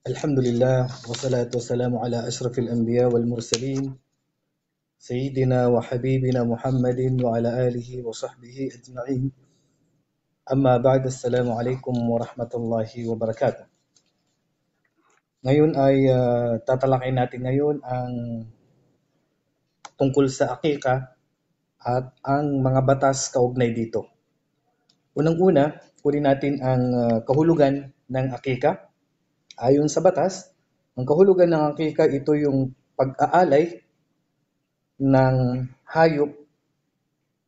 الحمد لله والصلاة والسلام على أشرف الأنبياء والمرسلين سيدنا وحبيبنا محمد وعلى آله وصحبه أجمعين أما بعد السلام عليكم ورحمة الله وبركاته Ngayon ay uh, tatalakay natin ngayon ang tungkol sa akika at ang mga batas kaugnay dito. Unang-una, kunin natin ang uh, kahulugan ng akika Ayon sa batas, ang kahulugan ng angkika ito yung pag-aalay ng hayop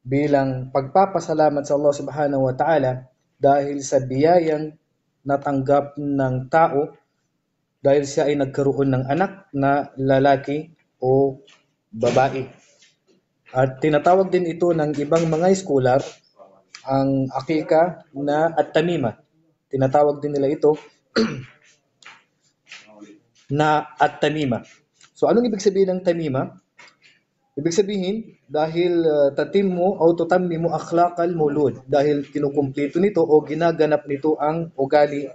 bilang pagpapasalamat sa Allah Subhanahu wa Ta'ala dahil sa biyayang natanggap ng tao dahil siya ay nagkaroon ng anak na lalaki o babae. At tinatawag din ito ng ibang mga scholar ang akika na at tamima. Tinatawag din nila ito na at tamima. So anong ibig sabihin ng tamima? Ibig sabihin, dahil uh, tatim mo o tutamni mo akhlaqal mulud dahil kinukumpleto nito o ginaganap nito ang ugali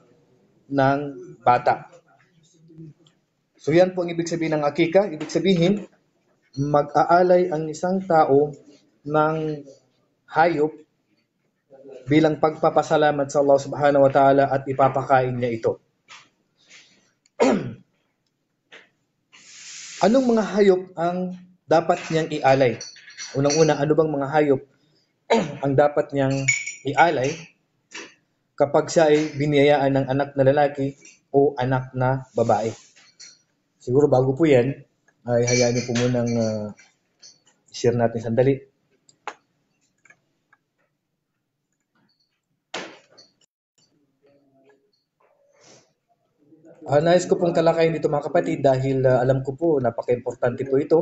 ng bata. So yan po ang ibig sabihin ng akika. Ibig sabihin, mag-aalay ang isang tao ng hayop bilang pagpapasalamat sa Allah subhanahu wa ta'ala at ipapakain niya ito. Anong mga hayop ang dapat niyang ialay? Unang-una, ano bang mga hayop ang dapat niyang ialay kapag siya ay biniyayaan ng anak na lalaki o anak na babae? Siguro bago po yan, ay hayaan niyo po munang uh, ah, share natin sandali. Uh, nais ko pong kalakayin dito mga kapatid dahil uh, alam ko po napaka-importante po ito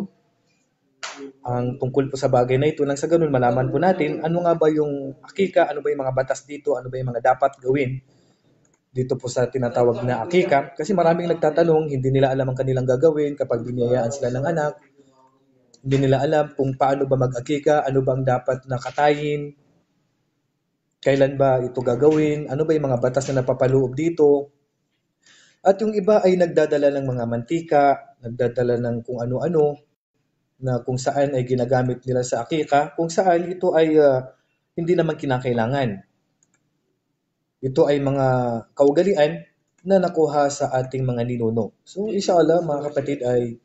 ang tungkol po sa bagay na ito nang sa ganun malaman po natin ano nga ba yung akika, ano ba yung mga batas dito, ano ba yung mga dapat gawin dito po sa tinatawag na akika kasi maraming nagtatanong hindi nila alam ang kanilang gagawin kapag biniyayaan sila ng anak hindi nila alam kung paano ba mag-akika, ano bang dapat nakatayin, kailan ba ito gagawin, ano ba yung mga batas na napapaloob dito, at yung iba ay nagdadala ng mga mantika, nagdadala ng kung ano-ano, na kung saan ay ginagamit nila sa akika, kung saan ito ay uh, hindi naman kinakailangan. Ito ay mga kaugalian na nakuha sa ating mga ninuno. So inshallah mga kapatid ay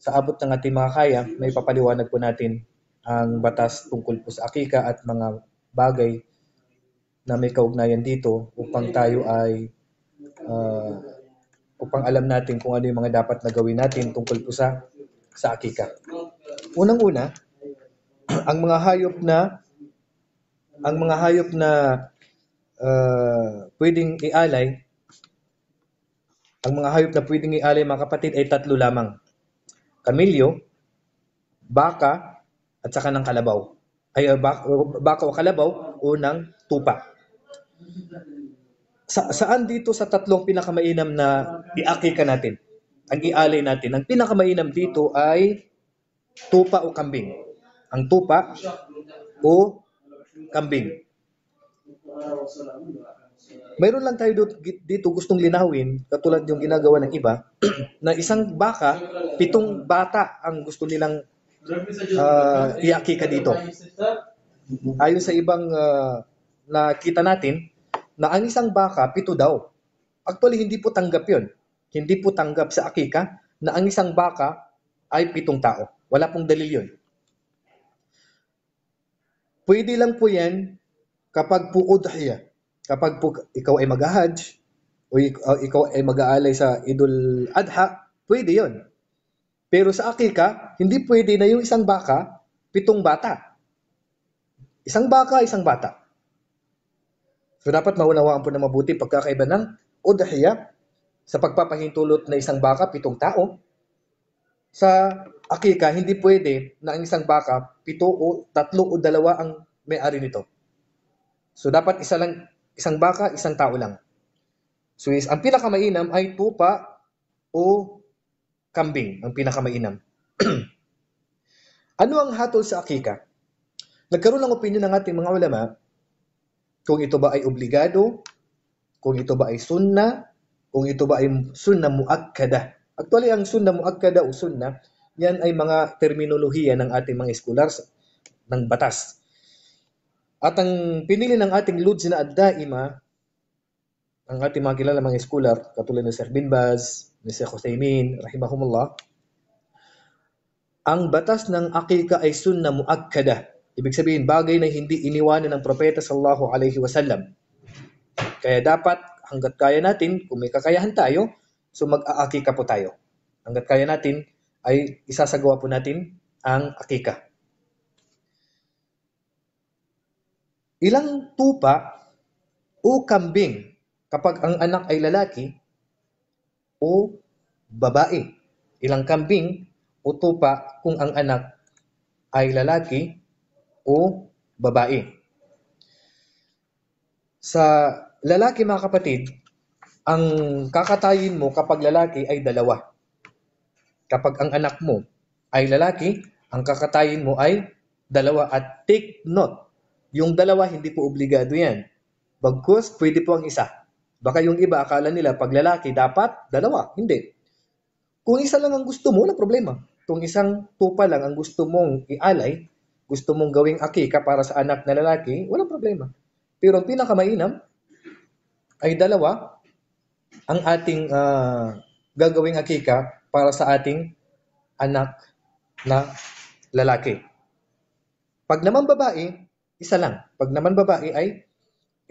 sa abot ng ating mga kaya, may papaliwanag po natin ang batas tungkol po sa akika at mga bagay na may kaugnayan dito upang tayo ay uh, upang alam natin kung ano yung mga dapat na gawin natin tungkol po sa, sa akika. Unang-una, ang mga hayop na ang mga hayop na uh, pwedeng ialay ang mga hayop na pwedeng ialay mga kapatid ay tatlo lamang. Kamilyo, baka, at saka ng kalabaw. Ay, uh, baka, uh, baka o kalabaw o ng tupa sa, saan dito sa tatlong pinakamainam na iaki ka natin? Ang ialay natin. Ang pinakamainam dito ay tupa o kambing. Ang tupa o kambing. Mayroon lang tayo dito, gustong linawin, katulad yung ginagawa ng iba, na isang baka, pitong bata ang gusto nilang uh, ka dito. Ayon sa ibang uh, nakita natin, na ang isang baka, pito daw. Actually, hindi po tanggap yun. Hindi po tanggap sa akika na ang isang baka ay pitong tao. Wala pong dalil yun. Pwede lang po yan kapag po udhiya. Kapag po ikaw ay mag-hajj o ikaw ay mag-aalay sa idol adha, pwede yon. Pero sa akika, hindi pwede na yung isang baka, pitong bata. Isang baka, isang bata. So dapat maunawaan po na mabuti pagkakaiba ng udahiya sa pagpapahintulot na isang baka pitong tao. Sa akika, hindi pwede na ang isang baka pito o tatlo o dalawa ang may-ari nito. So dapat isa lang, isang baka, isang tao lang. So is, ang pinakamainam ay tupa o kambing, ang pinakamainam. ano ang hatol sa akika? Nagkaroon ng opinion ng ating mga ulama kung ito ba ay obligado, kung ito ba ay sunna, kung ito ba ay sunna muakkada. Actually, ang sunna muakkada o sunna, yan ay mga terminolohiya ng ating mga eskolars ng batas. At ang pinili ng ating Lods na at Daima, ang ating mga kilala mga eskular, katulad ni Sir Binbaz, ni Sir Husaymin, rahimahumullah, ang batas ng akika ay sunna muakkada. Ibig sabihin, bagay na hindi iniwanan ng propeta sallallahu alayhi wasallam. Kaya dapat, hanggat kaya natin, kung may kakayahan tayo, so mag-aakika po tayo. Hanggat kaya natin, ay isasagawa po natin ang akika. Ilang tupa o kambing kapag ang anak ay lalaki o babae. Ilang kambing o tupa kung ang anak ay lalaki o babae. Sa lalaki mga kapatid, ang kakatayin mo kapag lalaki ay dalawa. Kapag ang anak mo ay lalaki, ang kakatayin mo ay dalawa. At take note, yung dalawa hindi po obligado yan. Bagkus, pwede po ang isa. Baka yung iba akala nila pag lalaki dapat dalawa. Hindi. Kung isa lang ang gusto mo, wala problema. Kung isang tupa lang ang gusto mong ialay, gusto mong gawing akika para sa anak na lalaki, walang problema. Pero ang pinakamainam ay dalawa ang ating uh, gagawing akika para sa ating anak na lalaki. Pag naman babae, isa lang. Pag naman babae ay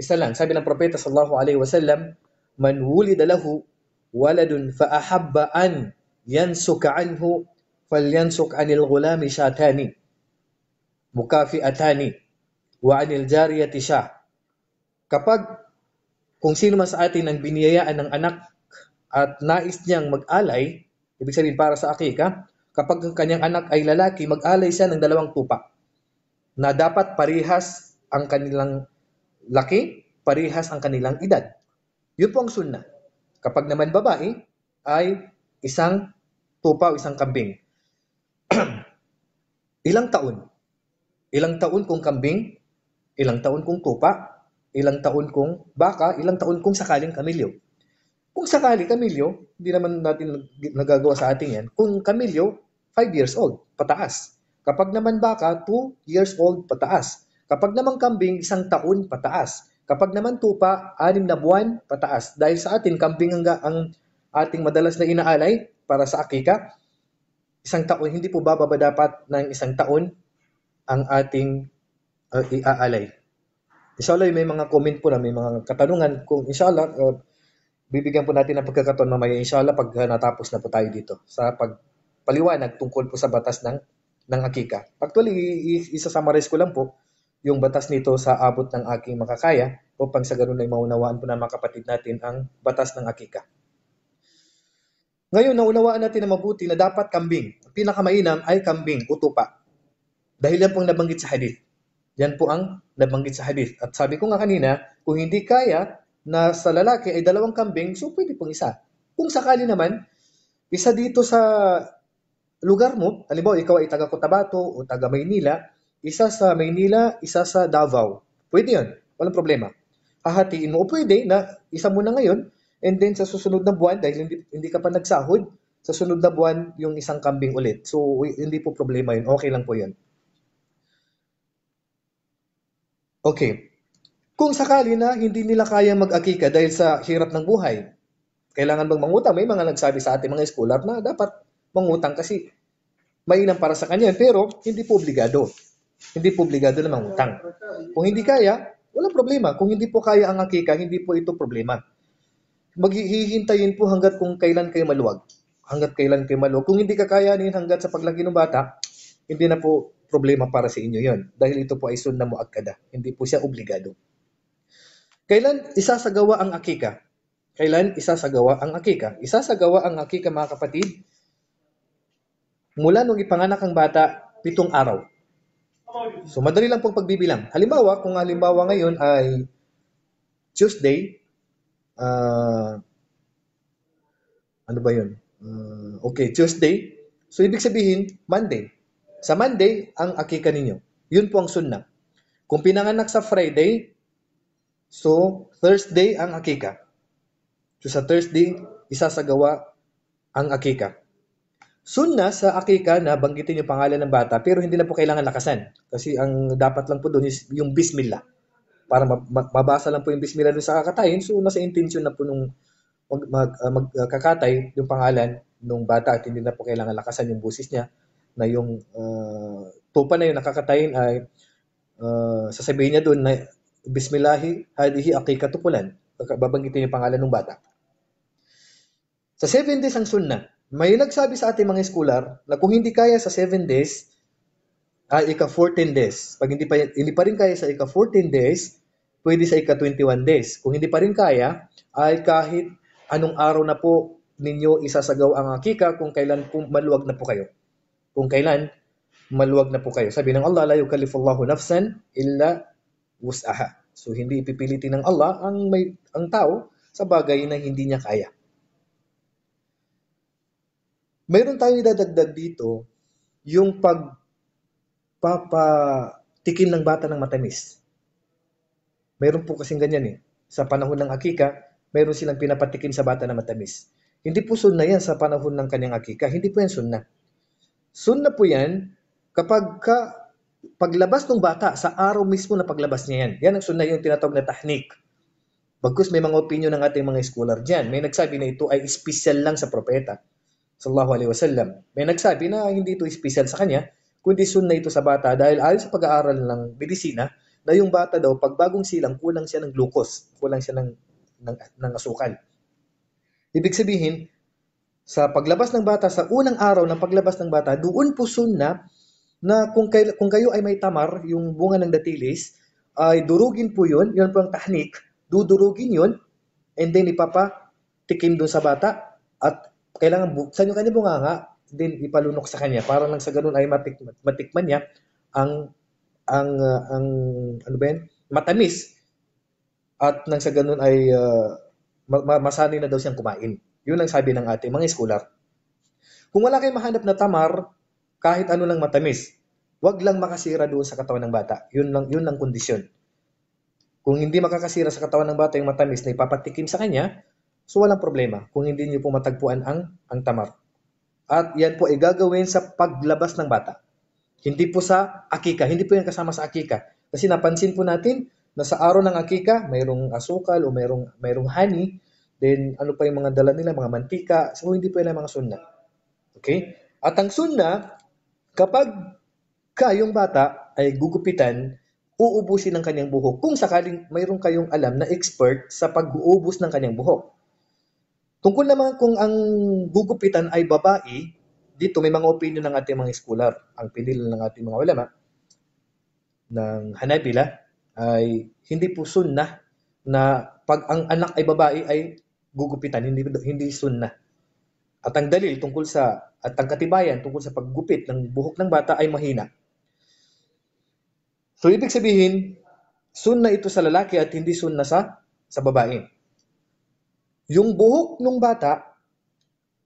isa lang. Sabi ng propeta sallallahu alaihi wasallam, man wulida lahu waladun fa ahabba an yansuka anhu falyansuk anil ghulami shatani mukafiatani wa anil jariyati siya. Kapag kung sino man sa atin ang biniyayaan ng anak at nais niyang mag-alay, ibig sabihin para sa akika, kapag ang kanyang anak ay lalaki, mag-alay siya ng dalawang tupa na dapat parihas ang kanilang laki, parihas ang kanilang edad. Yun po ang sunna. Kapag naman babae, ay isang tupa o isang kambing. Ilang taon Ilang taon kong kambing, ilang taon kong tupa, ilang taon kong baka, ilang taon kong sakaling kamilyo. Kung sakali kamilyo, hindi naman natin nagagawa sa atin yan. Kung kamilyo, 5 years old, pataas. Kapag naman baka, 2 years old, pataas. Kapag naman kambing, isang taon, pataas. Kapag naman tupa, anim na buwan, pataas. Dahil sa atin, kambing hangga ang ating madalas na inaalay para sa akika, isang taon, hindi po bababa dapat ng isang taon ang ating uh, iaalay. Inshallah, may mga comment po na may mga katanungan. Kung inshallah, uh, bibigyan po natin ng pagkakataon mamaya inshallah pag ah, natapos na po tayo dito sa pagpaliwanag tungkol po sa batas ng ng akika. Actually, isa-summarize ko lang po yung batas nito sa abot ng aking makakaya upang sa ganun ay maunawaan po na mga kapatid natin ang batas ng akika. Ngayon, naunawaan natin na mabuti na dapat kambing. pinakamainam ay kambing, utupa. Dahil yan po ang nabanggit sa hadith. Yan po ang nabanggit sa hadith. At sabi ko nga kanina, kung hindi kaya na sa lalaki ay dalawang kambing, so pwede pong isa. Kung sakali naman, isa dito sa lugar mo, halimbawa ikaw ay taga Cotabato o taga Maynila, isa sa Maynila, isa sa Davao. Pwede yan. Walang problema. Hahatiin mo. O pwede na isa muna ngayon and then sa susunod na buwan, dahil hindi, hindi ka pa nagsahod, sa sunod na buwan yung isang kambing ulit. So, hindi po problema yun. Okay lang po yun. Okay. Kung sakali na hindi nila kaya mag-akika dahil sa hirap ng buhay, kailangan bang mangutang? May mga nagsabi sa atin, mga scholar na dapat mangutang kasi mainam para sa kanya. Pero hindi po obligado. Hindi po obligado na mangutang. Kung hindi kaya, walang problema. Kung hindi po kaya ang akika, hindi po ito problema. Maghihintayin po hanggat kung kailan kayo maluwag. Hanggat kailan kayo maluwag. Kung hindi kakayanin hanggat sa paglaki ng bata, hindi na po problema para sa inyo yon dahil ito po ay sunna muakkada. Hindi po siya obligado. Kailan isasagawa ang akika? Kailan isasagawa ang akika? Isasagawa ang akika mga kapatid mula nung ipanganak ang bata, pitong araw. So madali lang pong pagbibilang. Halimbawa, kung halimbawa ngayon ay Tuesday, uh, ano ba yun? Uh, okay, Tuesday. So ibig sabihin, Monday. Sa Monday, ang akika ninyo. Yun po ang sunna. Kung pinanganak sa Friday, so Thursday ang akika. So sa Thursday, isasagawa ang akika. Sunna sa akika na banggitin yung pangalan ng bata pero hindi na po kailangan lakasan. Kasi ang dapat lang po doon is yung bismillah. Para mabasa lang po yung bismillah doon sa kakatayin. So nasa intention na po nung mag, mag, uh, magkakatay yung pangalan nung bata at hindi na po kailangan lakasan yung busis niya na yung uh, tupa na yung nakakatayin ay uh, sasabihin niya doon na Bismillahi hadihi akikatupulan. Babanggitin yung pangalan ng bata. Sa 7 days ang sunnah. May nagsabi sa ating mga eskular na kung hindi kaya sa 7 days, ay ika-14 days. Pag hindi pa, hindi pa rin kaya sa ika-14 days, pwede sa ika-21 days. Kung hindi pa rin kaya, ay kahit anong araw na po ninyo isasagaw ang akika kung kailan po maluwag na po kayo kung kailan maluwag na po kayo. Sabi ng Allah, la yukallifullahu nafsan illa wus'aha. So hindi ipipilitin ng Allah ang may ang tao sa bagay na hindi niya kaya. Mayroon tayong idadagdag dito yung pag pagpapatikim ng bata ng matamis. Mayroon po kasing ganyan eh. Sa panahon ng akika, mayroon silang pinapatikim sa bata na matamis. Hindi po sunna yan sa panahon ng kanyang akika. Hindi po yan sunna Soon po yan, kapag ka, paglabas ng bata, sa araw mismo na paglabas niya yan, yan ang sunna yung tinatawag na tahnik. Bagkus may mga opinion ng ating mga scholar dyan. May nagsabi na ito ay special lang sa propeta. Sallallahu alaihi wasallam. May nagsabi na hindi ito special sa kanya, kundi sunna ito sa bata dahil ayon sa pag-aaral ng medisina, na yung bata daw, pag bagong silang, kulang siya ng glucose, kulang siya ng, ng, ng asukal. Ibig sabihin, sa paglabas ng bata, sa unang araw ng paglabas ng bata, doon po sunna na kung kayo, kung kayo ay may tamar, yung bunga ng datilis, ay durugin po yun, yun po ang tahnik, dudurugin yun, and then ipapa tikim dun sa bata, at kailangan buksan yung kanyang bunganga, then ipalunok sa kanya, para lang sa ganun ay matik, matikman niya ang, ang, uh, ang ano ba yan? matamis. At nang sa ganun ay uh, masanay na daw siyang kumain. Yun ang sabi ng ating mga scholar. Kung wala kayong mahanap na tamar, kahit ano lang matamis, wag lang makasira doon sa katawan ng bata. Yun lang, yun lang kondisyon. Kung hindi makakasira sa katawan ng bata yung matamis na ipapatikim sa kanya, so walang problema kung hindi niyo po matagpuan ang, ang tamar. At yan po ay gagawin sa paglabas ng bata. Hindi po sa akika. Hindi po yan kasama sa akika. Kasi napansin po natin na sa araw ng akika, mayroong asukal o mayroong, mayroong honey Then, ano pa yung mga dala nila, mga mantika. So, hindi pa pwede mga sunna. Okay? At ang sunna, kapag kayong bata ay gugupitan, uubusin ng kanyang buhok kung sakaling mayroon kayong alam na expert sa pag-uubos ng kanyang buhok. Tungkol naman kung ang gugupitan ay babae, dito may mga opinion ng ating mga scholar. Ang pinili ng ating mga ulama ng Hanabila ay hindi po sunna na pag ang anak ay babae ay gugupitan, hindi, hindi sunnah. At ang dalil tungkol sa, at ang katibayan tungkol sa paggupit ng buhok ng bata ay mahina. So ibig sabihin, sunna ito sa lalaki at hindi sunna sa, sa babae. Yung buhok ng bata,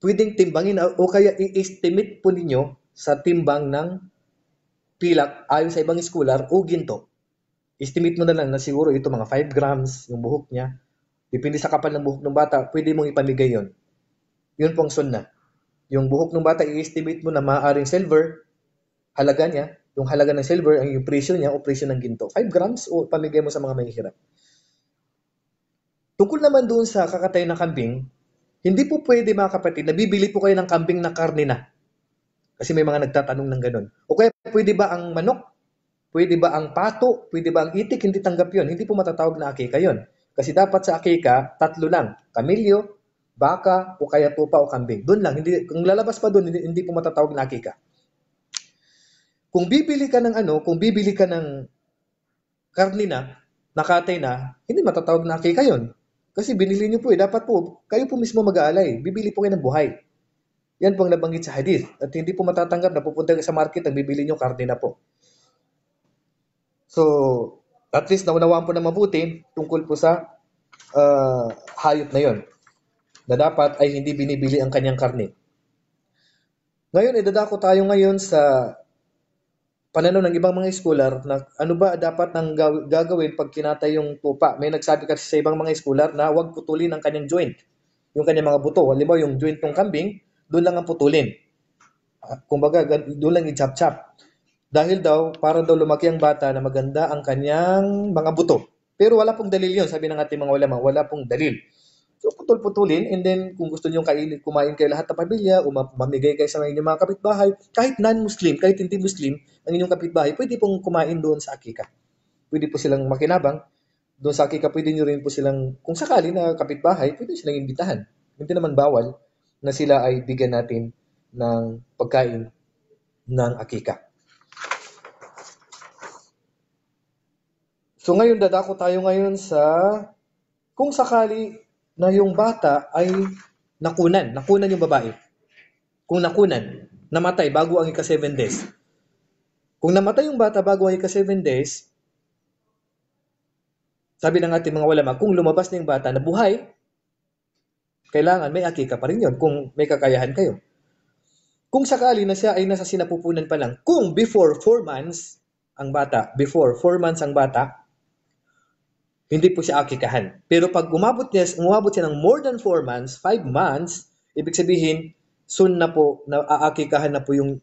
pwedeng timbangin o kaya i-estimate po ninyo sa timbang ng pilak ayon sa ibang scholar o ginto. Estimate mo na lang na siguro ito mga 5 grams yung buhok niya. Depende sa kapal ng buhok ng bata, pwede mong ipamigay yon. Yun po ang sunna. Yung buhok ng bata, i-estimate mo na maaaring silver, halaga niya, yung halaga ng silver, ang yung presyo niya o presyo ng ginto. 5 grams o pamigay mo sa mga mahihirap. Tungkol naman doon sa kakatay ng kambing, hindi po pwede mga kapatid, nabibili po kayo ng kambing na karne na. Kasi may mga nagtatanong ng ganun. O kaya pwede ba ang manok? Pwede ba ang pato? Pwede ba ang itik? Hindi tanggap yon Hindi po matatawag na akika yon kasi dapat sa akika, tatlo lang. Kamilyo, baka, o kaya tupa o kambing. Doon lang. Hindi, kung lalabas pa doon, hindi, hindi po matatawag na akika. Kung bibili ka ng ano, kung bibili ka ng karni na, nakatay na, hindi matatawag na akika yon. Kasi binili niyo po eh. Dapat po, kayo po mismo mag-aalay. Bibili po kayo ng buhay. Yan po ang nabanggit sa hadith. At hindi po matatanggap na pupunta sa market ang bibili niyo karne na po. So, at least naunawaan po na mabuti tungkol po sa uh, hayop na yon na dapat ay hindi binibili ang kanyang karne. Ngayon, idadako tayo ngayon sa pananaw ng ibang mga scholar na ano ba dapat nang gagawin pag kinatay yung tupa. May nagsabi kasi sa ibang mga scholar na huwag putulin ang kanyang joint, yung kanyang mga buto. Halimbawa, yung joint ng kambing, doon lang ang putulin. Ah, kumbaga, doon lang i-chop-chop. Dahil daw, para daw lumaki ang bata na maganda ang kanyang mga buto. Pero wala pong dalil yun, sabi ng ating mga ulama, wala pong dalil. So putol-putulin and then kung gusto niyo kainin, kumain kayo lahat ng pamilya o mamigay kayo sa inyong mga kapitbahay, kahit non-Muslim, kahit hindi Muslim, ang inyong kapitbahay, pwede pong kumain doon sa akika. Pwede po silang makinabang. Doon sa akika, pwede niyo rin po silang, kung sakali na kapitbahay, pwede silang imbitahan. Hindi naman bawal na sila ay bigyan natin ng pagkain ng akika. So ngayon, dadako tayo ngayon sa kung sakali na yung bata ay nakunan, nakunan yung babae. Kung nakunan, namatay bago ang ika-7 days. Kung namatay yung bata bago ang ika-7 days, sabi ng ating mga walama, kung lumabas na yung bata na buhay, kailangan may akika pa rin yon kung may kakayahan kayo. Kung sakali na siya ay nasa sinapupunan pa lang, kung before 4 months ang bata, before 4 months ang bata, hindi po siya akikahan. Pero pag umabot niya, umabot siya ng more than 4 months, 5 months, ibig sabihin, soon na po, na aakikahan na po yung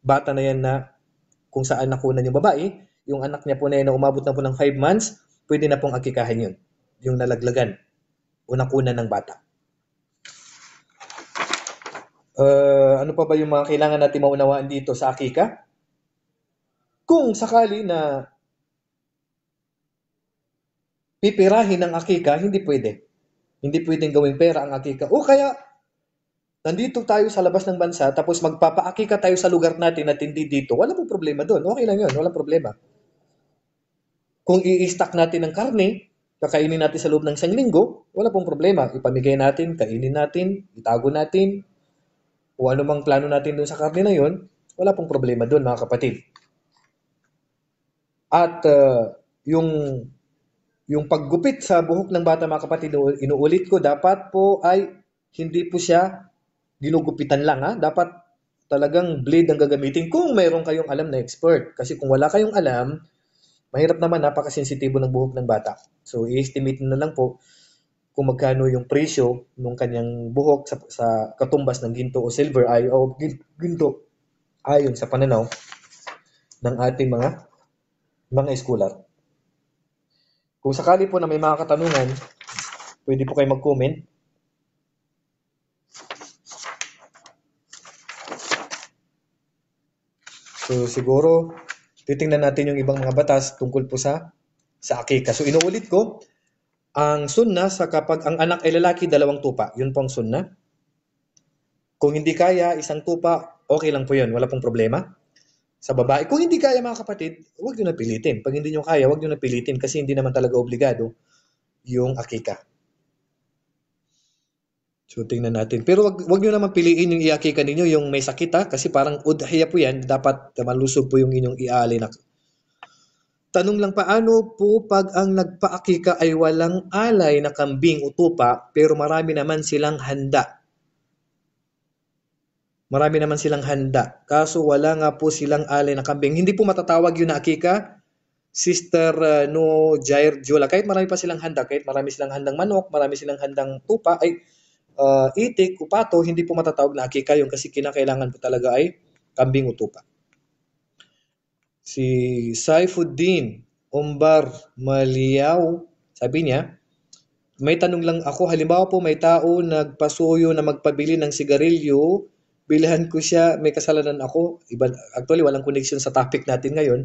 bata na yan na kung saan nakunan yung babae, yung anak niya po na yan na umabot na po ng 5 months, pwede na pong akikahan yun, yung nalaglagan o nakunan ng bata. Uh, ano pa ba yung mga kailangan natin maunawaan dito sa akika? Kung sakali na pipirahin ang akika, hindi pwede. Hindi pwedeng gawing pera ang akika. O kaya, nandito tayo sa labas ng bansa, tapos magpapaakika tayo sa lugar natin at hindi dito. Wala pong problema doon. Okay lang yun. Walang problema. Kung i-stack natin ng karne, kakainin natin sa loob ng isang linggo, wala pong problema. Ipamigay natin, kainin natin, itago natin, o ano mang plano natin doon sa karne na yon, wala pong problema doon mga kapatid. At uh, yung yung paggupit sa buhok ng bata mga kapatid, inuulit ko, dapat po ay hindi po siya ginugupitan lang ha. Dapat talagang blade ang gagamitin kung mayroon kayong alam na expert. Kasi kung wala kayong alam, mahirap naman napakasensitibo ng buhok ng bata. So i-estimate na lang po kung magkano yung presyo ng kanyang buhok sa, sa katumbas ng ginto o silver ay o ginto ayon sa pananaw ng ating mga mga eskular. Kung sakali po na may mga katanungan, pwede po kayo mag-comment. So siguro, titingnan natin yung ibang mga batas tungkol po sa sa akika. So inuulit ko, ang sunna sa kapag ang anak ay lalaki, dalawang tupa. Yun po ang sunna. Kung hindi kaya, isang tupa, okay lang po yun. Wala pong problema sa babae. Kung hindi kaya mga kapatid, huwag nyo napilitin. Pag hindi nyo kaya, huwag nyo napilitin kasi hindi naman talaga obligado yung akika. So tingnan natin. Pero wag, wag niyo naman piliin yung iakika ninyo, yung may sakit ha, kasi parang udhiya po yan, dapat malusog po yung inyong iaalay na. Tanong lang paano po pag ang nagpaakika ay walang alay na kambing o tupa pero marami naman silang handa Marami naman silang handa. Kaso wala nga po silang alay na kambing. Hindi po matatawag yun na akika, Sister uh, No Jair Jola. Kahit marami pa silang handa, kahit marami silang handang manok, marami silang handang tupa, ay uh, itik, kupato, hindi po matatawag na akika yun kasi kinakailangan po talaga ay kambing o tupa. Si Saifuddin Umbar Maliaw, sabi niya, may tanong lang ako, halimbawa po may tao nagpasuyo na magpabili ng sigarilyo bilihan ko siya, may kasalanan ako. Iba, actually, walang connection sa topic natin ngayon.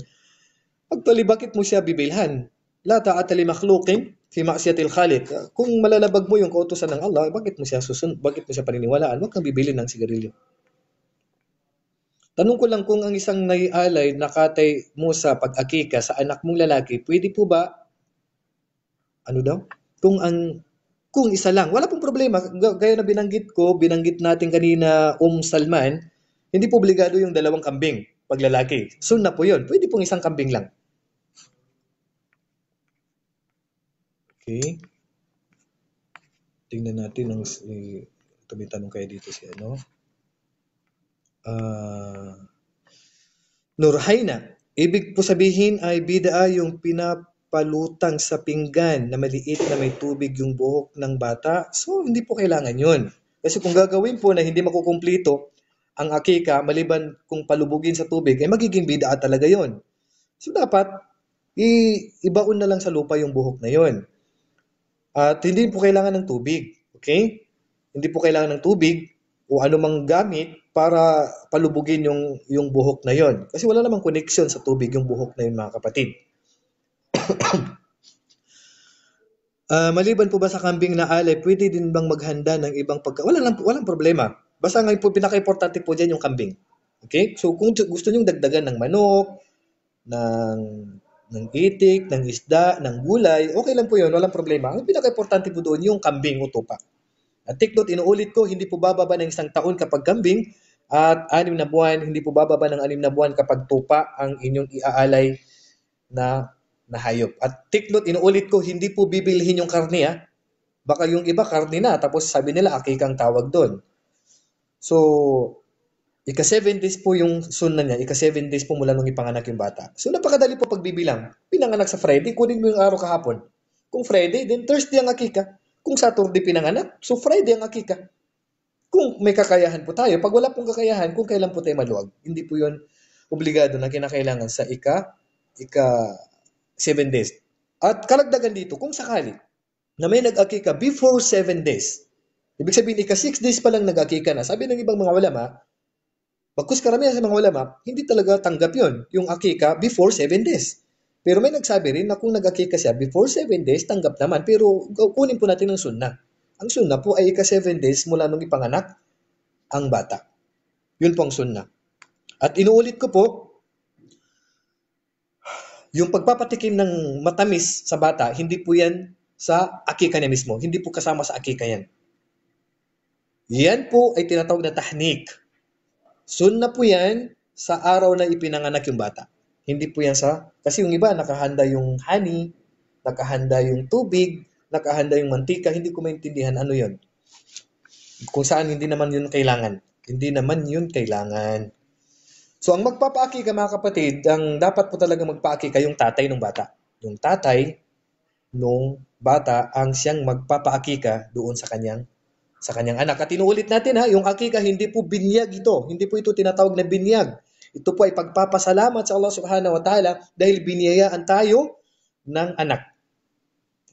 Actually, bakit mo siya bibilhan? La ta'ata li makhluqin fi ma'siyatil khaliq. Kung malalabag mo yung kautosan ng Allah, bakit mo siya susun bakit mo siya paniniwalaan? Huwag kang bibili ng sigarilyo. Tanong ko lang kung ang isang naialay na katay mo sa pag-akika sa anak mong lalaki, pwede po ba ano daw? Kung ang kung isa lang. Wala pong problema. Gaya na binanggit ko, binanggit natin kanina Um Salman, hindi po obligado yung dalawang kambing pag lalaki. na po yun. Pwede pong isang kambing lang. Okay. Tingnan natin ang eh, tumitanong kayo dito si ano. Uh, ah, Nurhaina. Ibig po sabihin ay bida yung pinap palutang sa pinggan na maliit na may tubig yung buhok ng bata, so hindi po kailangan yun. Kasi kung gagawin po na hindi makukumplito ang akika, maliban kung palubugin sa tubig, ay eh magiging bida talaga yon. So dapat, i- ibaon na lang sa lupa yung buhok na yon. At hindi po kailangan ng tubig, okay? Hindi po kailangan ng tubig o anumang gamit para palubugin yung, yung buhok na yon. Kasi wala namang connection sa tubig yung buhok na yon mga kapatid uh, maliban po ba sa kambing na alay, pwede din bang maghanda ng ibang pagka... Walang, lang, walang problema. Basta ngayon po, pinaka-importante po dyan yung kambing. Okay? So, kung gusto nyo dagdagan ng manok, ng ng itik, ng isda, ng gulay, okay lang po yun, walang problema. Ang pinaka-importante po doon yung kambing o tupa. At take note, inuulit ko, hindi po bababa ng isang taon kapag kambing at anim na buwan, hindi po bababa ng anim na buwan kapag tupa ang inyong iaalay na na hayop. At take note, inuulit ko, hindi po bibilihin yung karne ha. Ah. Baka yung iba karne na, tapos sabi nila akikang tawag doon. So, ika-7 days po yung sunan niya, ika-7 days po mula nung ipanganak yung bata. So, napakadali po pagbibilang. Pinanganak sa Friday, kunin mo yung araw kahapon. Kung Friday, then Thursday ang akika. Kung Saturday pinanganak, so Friday ang akika. Kung may kakayahan po tayo, pag wala pong kakayahan, kung kailan po tayo maluwag, hindi po yon obligado na kinakailangan sa ika, ika 7 days. At kalagdagan dito, kung sakali na may nag-akika before 7 days, ibig sabihin, ika 6 days pa lang nag-akika na. Sabi ng ibang mga ulama, pagkus karamihan sa mga ulama, hindi talaga tanggap yon yung akika before 7 days. Pero may nagsabi rin na kung nag-akika siya before 7 days, tanggap naman. Pero kunin po natin ang sunnah. Ang sunnah po ay ika 7 days mula nung ipanganak ang bata. Yun po ang sunnah. At inuulit ko po, yung pagpapatikim ng matamis sa bata, hindi po yan sa akika niya mismo. Hindi po kasama sa akika yan. Yan po ay tinatawag na tahnik. na po yan sa araw na ipinanganak yung bata. Hindi po yan sa... Kasi yung iba, nakahanda yung honey, nakahanda yung tubig, nakahanda yung mantika, hindi ko maintindihan ano yon. Kung saan hindi naman yun kailangan. Hindi naman yun kailangan. So ang magpapaaki ka mga kapatid, ang dapat po talaga magpaaki kayong tatay ng bata. Yung tatay nung bata ang siyang magpapaaki ka doon sa kanyang sa kanyang anak. At inuulit natin ha, yung akika hindi po binyag ito. Hindi po ito tinatawag na binyag. Ito po ay pagpapasalamat sa Allah Subhanahu wa Ta'ala dahil biniyayaan tayo ng anak.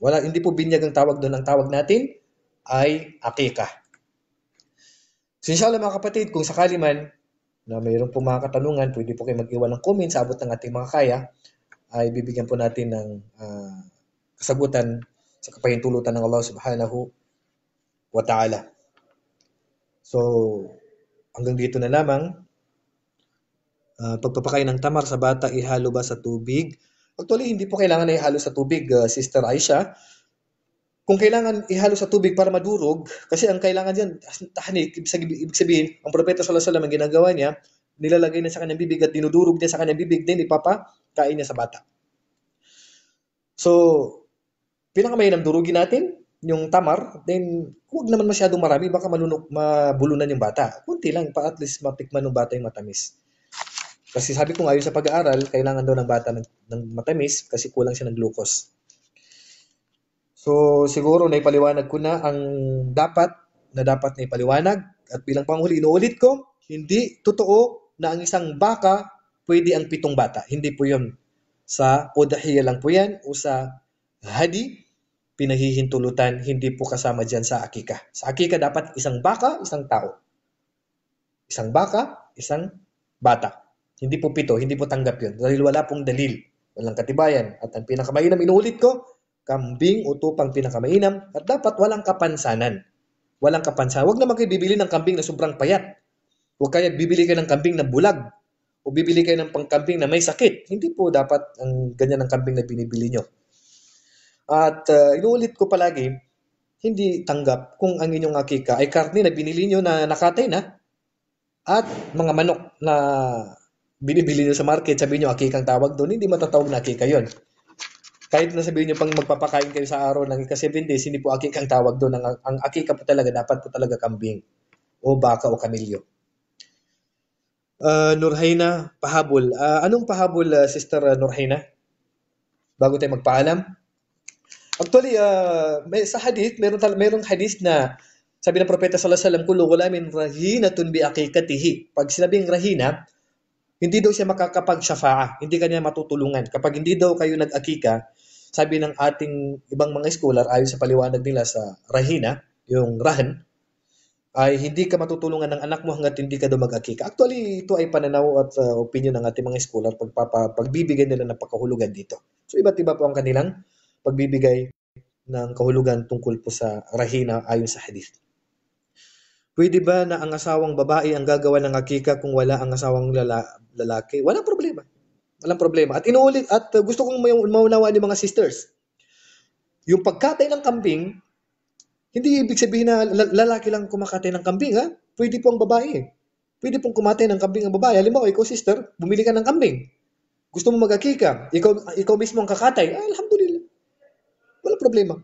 Wala, hindi po binyag ang tawag doon. Ang tawag natin ay akika. So, inshallah mga kapatid, kung sakali man na mayroon po mga katanungan, pwede po kayo mag-iwan ng comment sa abot ng ating mga kaya ay bibigyan po natin ng uh, kasagutan sa kapahintulutan ng Allah subhanahu wa ta'ala. So, hanggang dito na lamang. Uh, pagpapakain ng tamar sa bata, ihalo ba sa tubig? Actually, hindi po kailangan na ihalo sa tubig, uh, Sister Aisha kung kailangan ihalo sa tubig para madurog, kasi ang kailangan diyan tahnik, ibig sabihin, ang propeta sallallahu alaihi wasallam ang ginagawa niya, nilalagay niya sa kanyang bibig at dinudurog niya sa kanyang bibig, then ipapakain niya sa bata. So, pinakamainam durugin natin, yung tamar, then huwag naman masyadong marami, baka malunok, mabulunan yung bata. Kunti lang, pa at least matikman ng bata yung matamis. Kasi sabi ko ngayon sa pag-aaral, kailangan daw ng bata ng, ng matamis kasi kulang siya ng glucose. So siguro na ipaliwanag ko na ang dapat na dapat na ipaliwanag at bilang panghuli inuulit ko, hindi totoo na ang isang baka pwede ang pitong bata. Hindi po 'yon Sa odahiya lang po yan o sa hadi, pinahihintulutan, hindi po kasama diyan sa akika. Sa akika dapat isang baka, isang tao. Isang baka, isang bata. Hindi po pito, hindi po tanggap 'yon Dahil wala pong dalil, walang katibayan. At ang pinakamainam, inuulit ko, kambing o tupang pinakamainam at dapat walang kapansanan. Walang kapansanan. Huwag na magbibili ng kambing na sobrang payat. Huwag kaya bibili kayo ng kambing na bulag o bibili kayo ng pangkambing na may sakit. Hindi po dapat ang ganyan ng kambing na binibili nyo. At uh, inuulit ko palagi, hindi tanggap kung ang inyong akika ay karne na binili nyo na nakatay na at mga manok na binibili nyo sa market, sabi nyo akikang tawag doon, hindi matatawag na akika yon kahit na sabihin niyo pang magpapakain kayo sa araw ng ika-7 days, hindi po akik ang tawag doon. Ang, ang akika po talaga, dapat po talaga kambing o baka o kamilyo. Uh, ah, Nurhaina, pahabol. Uh, anong pahabol, uh, Sister Nurhaina? Bago tayo magpaalam. Actually, uh, may, sa hadith, meron, merong hadith na sabi ng Propeta Sallallahu Alaihi Wasallam, Kulo gulamin rahinatun bi akikatihi. Pag sinabing rahina, hindi daw siya makakapag-syafa'a, hindi kanya matutulungan. Kapag hindi daw kayo nag-akika, sabi ng ating ibang mga scholar, ayon sa paliwanag nila sa Rahina, yung Rahan, ay hindi ka matutulungan ng anak mo hanggat hindi ka dumagakika. Actually, ito ay pananaw at uh, opinion ng ating mga scholar pag pagbibigay nila ng pagkahulugan dito. So, iba't iba po ang kanilang pagbibigay ng kahulugan tungkol po sa rahina ayon sa hadith. Pwede ba na ang asawang babae ang gagawa ng akika kung wala ang asawang lala- lalaki? Walang problema. Walang problema. At inuulit at gusto kong may, maunawaan yung mga sisters. Yung pagkatay ng kambing, hindi ibig sabihin na lalaki lang kumakatay ng kambing, ha? Pwede po ang babae. Pwede pong kumatay ng kambing ang babae. Halimbawa, ikaw sister, bumili ka ng kambing. Gusto mo magakika, ikaw, ikaw mismo ang kakatay. Ah, alhamdulillah. Walang problema.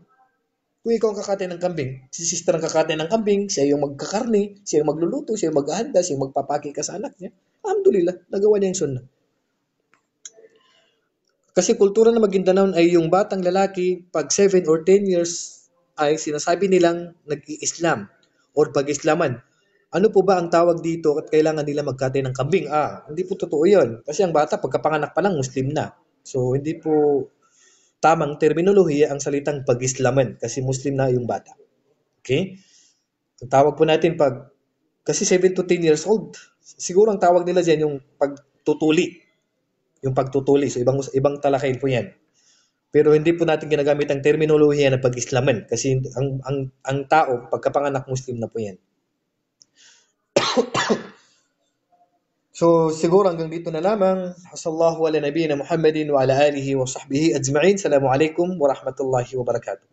Kung ikaw ang kakatay ng kambing, si sister ang kakatay ng kambing, siya yung magkakarni, siya yung magluluto, siya yung maghahanda, siya yung magpapaki ka sa anak niya. Alhamdulillah, nagawa niya yung sunnah. Kasi kultura ng Maguindanao ay yung batang lalaki pag 7 or 10 years ay sinasabi nilang nag-i-Islam or pag-Islaman. Ano po ba ang tawag dito at kailangan nila magkatay ng kambing? Ah, hindi po totoo yun. Kasi ang bata pagkapanganak pa lang Muslim na. So hindi po tamang terminolohiya ang salitang pag-Islaman kasi Muslim na yung bata. Okay? Ang tawag po natin pag kasi 7 to 10 years old, siguro ang tawag nila diyan yung pagtutuli yung pagtutuli. So ibang ibang talakayin po 'yan. Pero hindi po natin ginagamit ang terminolohiya ng pag-islaman kasi ang ang ang tao pagkapanganak Muslim na po 'yan. so siguro hanggang dito na lamang. Sallallahu ala nabiyina Muhammadin wa ala alihi wa sahbihi ajma'in. Assalamu alaikum wa rahmatullahi wa barakatuh.